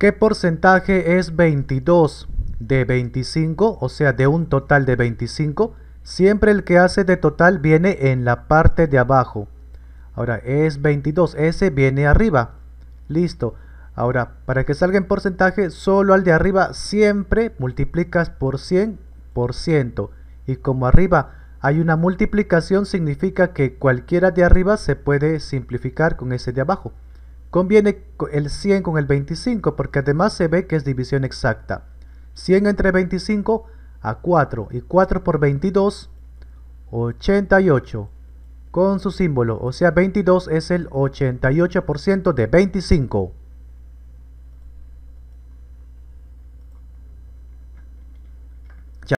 ¿Qué porcentaje es 22 de 25? O sea, de un total de 25. Siempre el que hace de total viene en la parte de abajo. Ahora, es 22. Ese viene arriba. Listo. Ahora, para que salga en porcentaje, solo al de arriba siempre multiplicas por 100%. Y como arriba hay una multiplicación, significa que cualquiera de arriba se puede simplificar con ese de abajo. Conviene el 100 con el 25 porque además se ve que es división exacta. 100 entre 25 a 4 y 4 por 22, 88 con su símbolo, o sea 22 es el 88% de 25.